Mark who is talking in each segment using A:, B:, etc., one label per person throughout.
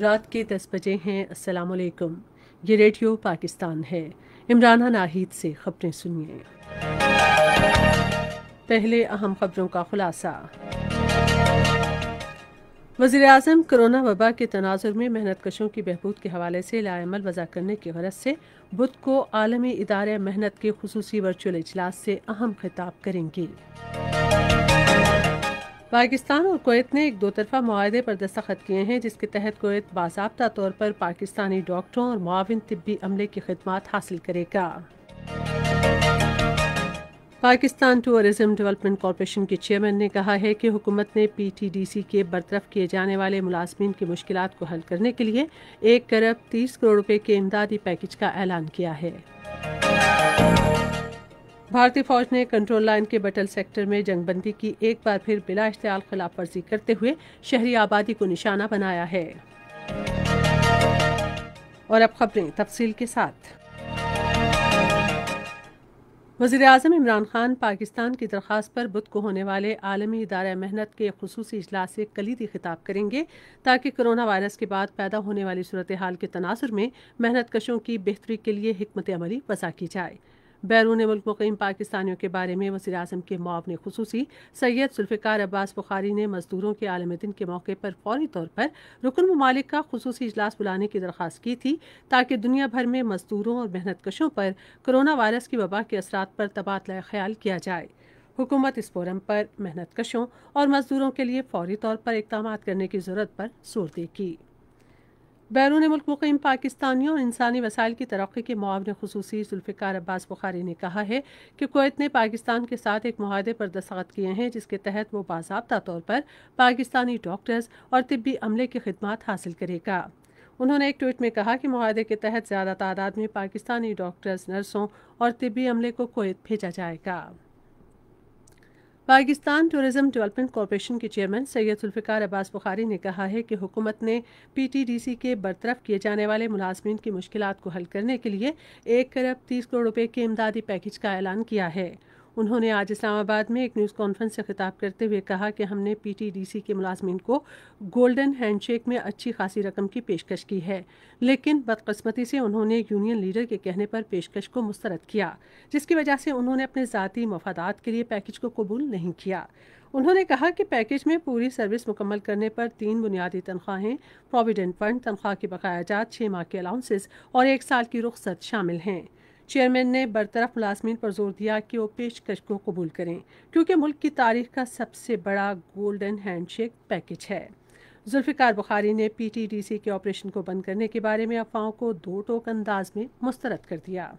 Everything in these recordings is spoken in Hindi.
A: रात के दस बजे हैं अस्सलाम वालेकुम ये रेडियो पाकिस्तान है इमरान नाहिद से खबरें सुनिए पहले अहम खबरों का खुलासा वजीर अजम कोरोना वबा के तनाजर में मेहनत कशों की बहबूद के हवाले से लाल वजह करने की गरज से बुध को आलमी इदारे मेहनत के खसूसी वर्चुअल इजलास से अहम खिताब करेंगे पाकिस्तान और कोत ने एक दो तरफा माहदे पर दस्तखत किए हैं जिसके तहत कोत बाबा तौर पर पाकिस्तानी डॉक्टरों और माविन तबी अमले की खदमात हासिल करेगा पाकिस्तान टूरिज्म डेवलपमेंट कॉरपोरेशन के चेयरमैन ने कहा है कि हुकूमत ने पीटीडीसी के बरतरफ किए जाने वाले मुलाजमीन की मुश्किल को हल करने के लिए एक अरब तीस करोड़ रुपये के इमदादी पैकेज का ऐलान किया है भारतीय फौज ने कंट्रोल लाइन के बटल सेक्टर में जंगबंदी की एक बार फिर बिला इश्तियाल खिलाफ वर्जी करते हुए शहरी आबादी को निशाना बनाया है और अब खबरें तफसील के साथ वजीर अजम इमरान खान पाकिस्तान की दरख्वास्त पर बुध को होने वाले आलमी इदारा मेहनत के खसूस इजलास से कलीदी खिताब करेंगे ताकि कोरोना वायरस के बाद पैदा होने वाली सूरत हाल के तनासर में मेहनत कशों की बेहतरी के लिए हमत अमली वसा की जाए बैरून मुल्क मुकम पाकिस्तानियों के बारे में वजी अजम के मुआवन खसूसी सैयद जुल्फ़िकार अब्बास बुखारी ने मजदूरों के आलम दिन के मौके पर फौरी तौर पर रुकन ममालिक का खसूसी इजलास बुलाने की दरख्वास्त की थी ताकि दुनिया भर में मजदूरों और मेहनत कशों पर कोरोना वायरस की वबा के असरा पर तबादला ख्याल किया जाए हुकूमत इस फोरम पर मेहनत कशों और मजदूरों के लिए फौरी तौर पर इकदाम करने की ज़रूरत पर जोर देगी बैरून मुल्क मुकम पाकिस्तानियों और इंसानी वसाइल की तरक्की के मुआवन खसूसी जुल्फ़िकार अब्बास बुखारी ने कहा है कि कोत ने पाकिस्तान के साथ एक माहे पर दस्खत किए हैं जिसके तहत वो बाबा तौर पर पाकिस्तानी डॉक्टर्स और तबी अमले की खदमात हासिल करेगा उन्होंने एक ट्वीट में कहा कि माहे के तहत ज़्यादा तादाद में पाकिस्तानी डॉक्टर्स नर्सों और तबी अमले को कोत भेजा जाएगा पाकिस्तान टूरिज्म डेवलपमेंट कॉरपोरेशन के चेयरमैन सैयद जुल्फ़िकार अब्बास बुखारी ने कहा है कि हुकूमत ने पीटीडीसी के बरतरफ किए जाने वाले मुलाजमीन की मुश्किल को हल करने के लिए एक अरब तीस करोड़ रुपये के इमदादी पैकेज का ऐलान किया है उन्होंने आज इस्लामाबाद में एक न्यूज़ कॉन्फ्रेंस से खिताब करते हुए कहा कि हमने पीटीडीसी के मुलाजमन को गोल्डन हैंडशेक में अच्छी खासी रकम की पेशकश की है लेकिन बदकस्मती से उन्होंने यूनियन लीडर के कहने पर पेशकश को मुस्तरद किया जिसकी वजह से उन्होंने अपने ज़ाती मफादात के लिए पैकेज को कबूल नहीं किया उन्होंने कहा कि पैकेज में पूरी सर्विस मुकम्मल करने पर तीन बुनियादी तनख्वाहें प्रोविडेंट फंड तनख्वाह के बकाया जात छः माह के अलाउंसेस और एक साल की रुख्सत शामिल हैं चेयरमैन ने बरतरफ मुलाजमीन पर जोर दिया कि वो पेशकश को कबूल करें क्योंकि मुल्क की तारीख का सबसे बड़ा गोल्डन हैंडशेक पैकेज है जुल्फ़िकार बुखारी ने पीटीडीसी के ऑपरेशन को बंद करने के बारे में अफवाहों को दो टोक अंदाज में मुस्तरद कर दिया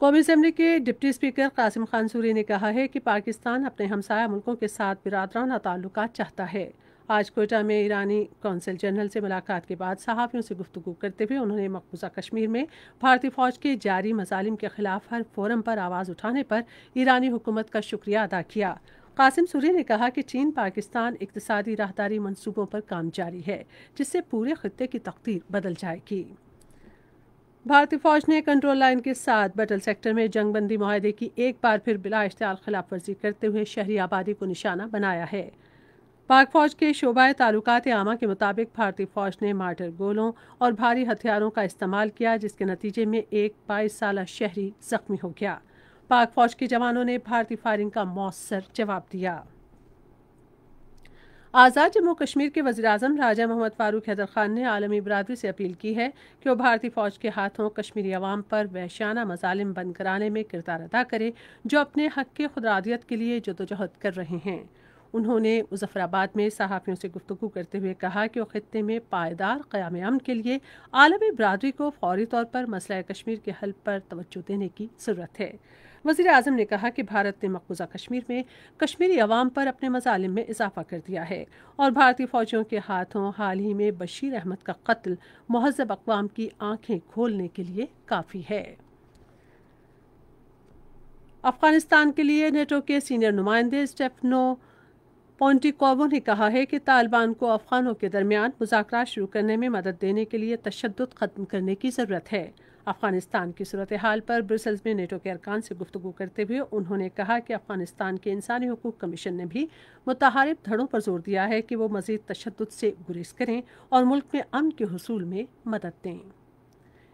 A: कौमी असम्बली के डिप्टी स्पीकर कासिम खान सूरी ने कहा है कि पाकिस्तान अपने हमसाया मुल्कों के साथ बिरादराना ताल्लुक चाहता है आज कोयटा में ईरानी कौंसल जनरल से मुलाकात के बाद सहाफ़ियों से गुफ्तु करते हुए उन्होंने मकबूजा कश्मीर में भारतीय फ़ौज के जारी मजालिम के खिलाफ हर फोरम पर आवाज़ उठाने पर ईरानी हुकूमत का शुक्रिया अदा किया कासिम सूरी ने कहा कि चीन पाकिस्तान इकतदी राहदारी मनसूबों पर काम जारी है जिससे पूरे खत्े की तकदीर बदल जाएगी भारतीय फौज ने कंट्रोल लाइन के साथ बटल सेक्टर में जंगबंदी माहदे की एक बार फिर बिला इश्तार खिलाफ वर्जी करते हुए शहरी आबादी को निशाना बनाया है पाक फौज के शोबा तालुकात आमा के मुताबिक भारतीय फौज ने मार्टर गोलों और भारी हथियारों का इस्तेमाल किया जिसके नतीजे में एक बाईस साल शहरी जख्मी हो गया पाक फौज के जवानों ने भारतीय फायरिंग का मौसर जवाब दिया आज़ाद जम्मू कश्मीर के वजी अजम राजा मोहम्मद फारूक हैदर खान ने आलमी बरदरी से अपील की है कि वह भारतीय फौज के हाथों कश्मीरी अवाम पर वहशाना मजालिम बंद कराने में किरदार अदा करे जो अपने हक के खुदरादियत के लिए जदोजहद कर रहे हैं उन्होंने मुजफ्फराबाद में सहाफ़ियों से गुफ्तु करते हुए कहा कि वो ख़त्े में पायदार क़्याम अमन के लिए आलमी बरदरी को फौरी तौर पर मसला कश्मीर के हल पर तोज्जो देने की ज़रूरत है वज़ी अजम ने कहा कि भारत ने मकबूजा कश्मीर में कश्मीरी अवाम पर अपने मजालिम में इजाफा कर दिया है और भारतीय फ़ौजियों के हाथों हाल ही में बशीर अहमद का कत्ल महजब अकवाम की आंखें खोलने के लिए काफ़ी है अफगानिस्तान के लिए नेटो के सीनियर नुमाइंदे स्टेफनो पॉन्टिकॉवो ने कहा है कि तालिबान को अफगानों के दरमियान मुजाकर शुरू करने में मदद देने के लिए तशद खत्म करने की ज़रूरत है अफगानिस्तान की सूरत हाल पर ब्रसल्स में नेटो के अरकान से गुफ्तु करते हुए उन्होंने कहा कि अफगानिस्तान के इंसानी हकूक कमीशन ने भी मुतहारब धड़ों पर जोर दिया है कि वो मजीद तशद से गुरेज करें और मुल्क में अमन के हसूल में मदद दें